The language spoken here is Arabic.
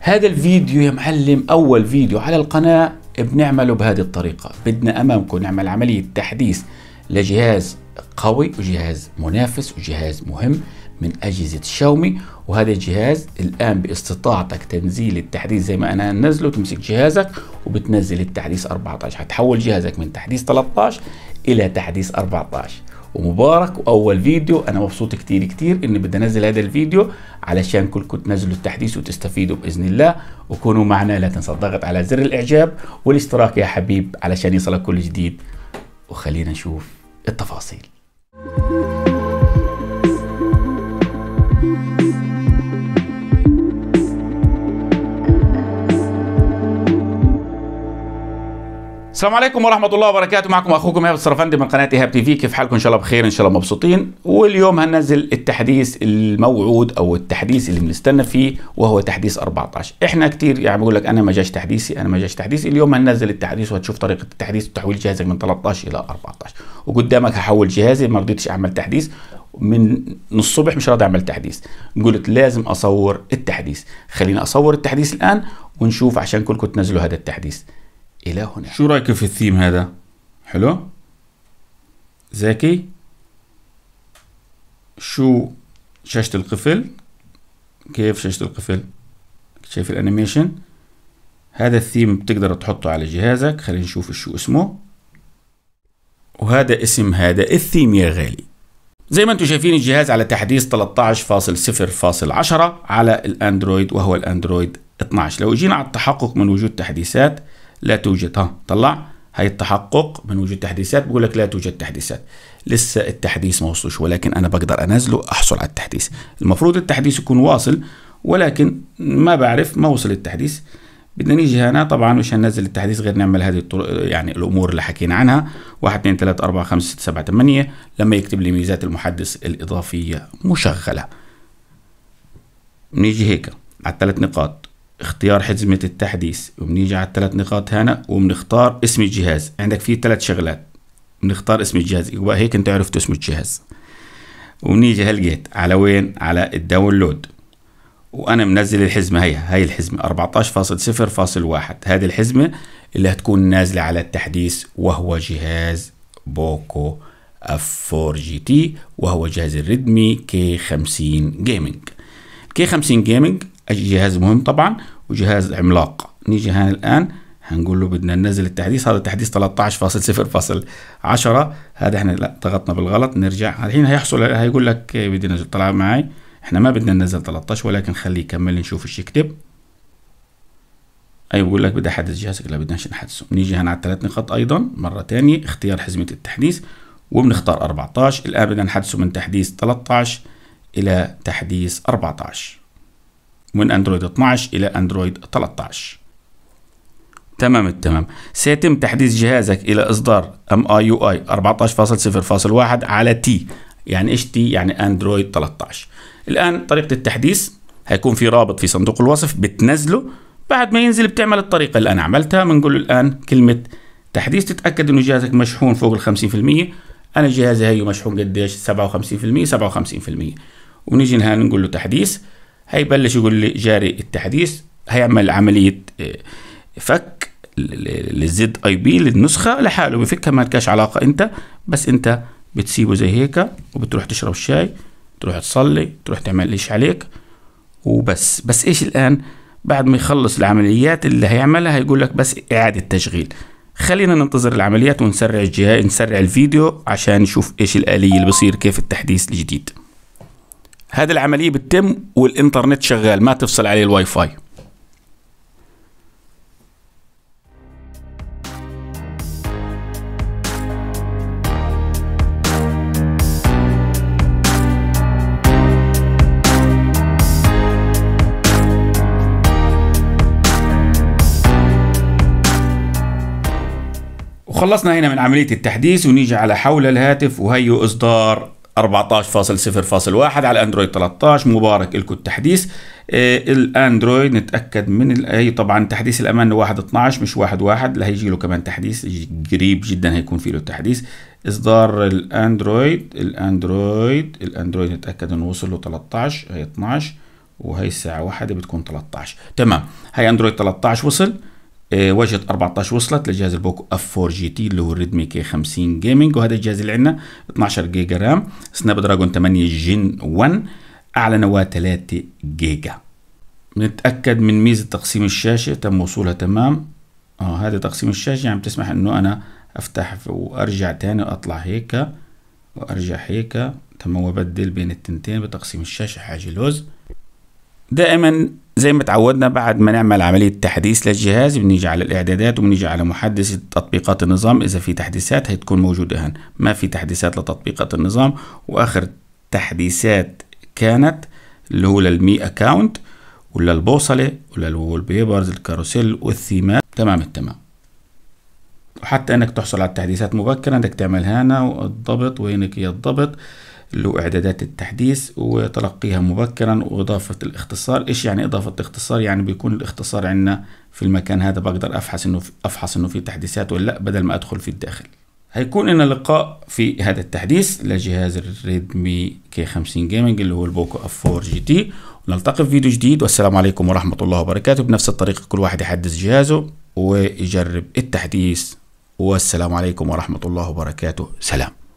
هذا الفيديو يا معلم أول فيديو على القناة بنعمله بهذه الطريقة بدنا أمامكم نعمل عملية تحديث لجهاز قوي وجهاز منافس وجهاز مهم من أجهزة شاومي وهذا الجهاز الآن باستطاعتك تنزيل التحديث زي ما أنا نزله تمسك جهازك وبتنزل التحديث 14 هتحول جهازك من تحديث 13 إلى تحديث 14 ومبارك واول فيديو انا مبسوط كتير كتير اني بدي انزل هذا الفيديو علشان كلكم تنزلوا التحديث وتستفيدوا باذن الله وكونوا معنا لا تنسى الضغط على زر الاعجاب والاشتراك يا حبيب علشان يصلك كل جديد وخلينا نشوف التفاصيل السلام عليكم ورحمه الله وبركاته معكم اخوكم ايهاب السرفندي من قناه ايهاب تي في كيف حالكم ان شاء الله بخير ان شاء الله مبسوطين واليوم هننزل التحديث الموعود او التحديث اللي بنستنى فيه وهو تحديث 14 احنا كتير يعني بقول لك انا ما جاش تحديثي انا ما جاش تحديثي اليوم هننزل التحديث وهتشوف طريقه التحديث وتحويل جهازك من 13 الى 14 وقدامك هحول جهازي ما رضيتش اعمل تحديث من نص الصبح مش راضي اعمل تحديث قلت لازم اصور التحديث خليني اصور التحديث الان ونشوف عشان كلكم تنزلوا هذا التحديث إلى هنا شو رأيك في الثيم هذا؟ حلو؟ زاكي شو شاشة القفل؟ كيف شاشة القفل؟ شايف الانيميشن؟ هذا الثيم بتقدر تحطه على جهازك خلينا نشوف شو اسمه وهذا اسم هذا الثيم يا غالي زي ما انتم شايفين الجهاز على تحديث 13.0.10 على الاندرويد وهو الاندرويد 12 لو جينا على التحقق من وجود تحديثات لا توجد ها طلع هي التحقق من وجود تحديثات بقول لك لا توجد تحديثات لسه التحديث ما وصلش ولكن انا بقدر انزله احصل على التحديث المفروض التحديث يكون واصل ولكن ما بعرف ما وصل التحديث بدنا نيجي هنا طبعا مش هننزل التحديث غير نعمل هذه يعني الامور اللي حكينا عنها 1 2 3 4 5 6 7 8 لما يكتب لي ميزات المحدث الاضافيه مشغله نيجي هيك على الثلاث نقاط اختيار حزمة التحديث وبنيجي على الثلاث نقاط هنا وبنختار اسم الجهاز عندك فيه ثلاث شغلات بنختار اسم الجهاز يبقى هيك انت عرفت اسم الجهاز وبنيجي هلقيت على وين على الداونلود وانا منزل الحزمة هي هاي الحزمة 14.0.1 هذه الحزمة اللي هتكون نازلة على التحديث وهو جهاز بوكو اف 4 جي تي وهو جهاز الريدمي كي 50 جيمنج كي 50 جيمنج اي جهاز مهم طبعا وجهاز عملاق نيجي هنا الان هنقول له بدنا ننزل التحديث هذا التحديث 13.0.10 هذا احنا لا ضغطنا بالغلط نرجع الحين هيحصل هيقول لك بدنا طلع معي احنا ما بدنا ننزل 13 ولكن خليه يكمل نشوف ايش يكتب اي بقول لك بدي احدث جهازك لا بدناش نحدثه بنيجي هنا على الثلاث نقاط ايضا مره ثانيه اختيار حزمه التحديث وبنختار 14 الان بدنا نحدثه من تحديث 13 الى تحديث 14 من اندرويد 12 الى اندرويد 13 تمام التمام سيتم تحديث جهازك الى اصدار ام اي يو اي 14.0.1 على تي يعني ايش تي يعني اندرويد 13 الان طريقه التحديث هيكون في رابط في صندوق الوصف بتنزله بعد ما ينزل بتعمل الطريقه اللي انا عملتها بنقول له الان كلمه تحديث تتاكد انه جهازك مشحون فوق ال 50% انا جهازي هيو مشحون قديش 57% 57% ونيجي هنا نقول له تحديث هيبلش يقول لي جاري التحديث هيعمل عمليه آه، فك للزد اي بي للنسخه لحاله بفكها ما لكاش علاقه انت بس انت بتسيبه زي هيك وبتروح تشرب الشاي تروح تصلي تروح تعمل ايش عليك وبس بس ايش الان بعد ما يخلص العمليات اللي هيعملها هيقول لك بس اعاده تشغيل خلينا ننتظر العمليات ونسرع الجهاز نسرع الفيديو عشان نشوف ايش الاليه اللي بصير كيف التحديث الجديد هذه العمليه بتتم والانترنت شغال ما تفصل عليه الواي فاي وخلصنا هنا من عملية التحديث ونيجي على حول الهاتف وهي إصدار 14.0.1 على اندرويد 13 مبارك لكم التحديث إيه، الاندرويد نتاكد من هي طبعا تحديث الامان 1.12 12 مش 1.1 واحد. اللي هيجي له كمان تحديث قريب جدا هيكون في له تحديث اصدار الاندرويد الاندرويد الاندرويد نتاكد انه وصل له 13 هي 12 وهي الساعه 1 بتكون 13 تمام هي اندرويد 13 وصل إيه، واجهه 14 وصلت لجهاز البوكو اف 4 جي تي اللي هو الريدمي كي 50 جيمنج وهذا الجهاز اللي عندنا 12 جيجا رام سناب دراجون 8 جين 1 اعلى نواه 3 جيجا نتاكد من ميزه تقسيم الشاشه تم وصولها تمام اه هذا تقسيم الشاشه يعني بتسمح انه انا افتح وارجع تاني واطلع هيك وارجع هيك تم وبدل بين التنتين بتقسيم الشاشه حاجه لوز دائما زي ما تعودنا بعد ما نعمل عملية تحديث للجهاز بنيجي على الإعدادات وبنيجي على محدث تطبيقات النظام إذا في تحديثات هتكون موجودة هنا ما في تحديثات لتطبيقات النظام وآخر تحديثات كانت اللي هو للمي أكاونت ولا البوصلة ولا الوول بيبرز الكاروسيل والثيمات تمام التمام وحتى انك تحصل على التحديثات مبكرا بدك تعمل هنا والضبط وينك هي الضبط له إعدادات التحديث وتلقيها مبكرا وإضافة الاختصار إيش يعني إضافة الاختصار يعني بيكون الاختصار عندنا في المكان هذا بقدر أفحص إنه أفحص إنه في تحديثات ولا لأ بدل ما أدخل في الداخل هيكون لنا لقاء في هذا التحديث لجهاز الريدمي كي 50 جيمنج اللي هو البوكو اف 4 جي تي نلتقي في فيديو جديد والسلام عليكم ورحمة الله وبركاته بنفس الطريقة كل واحد يحدث جهازه ويجرب التحديث والسلام عليكم ورحمة الله وبركاته سلام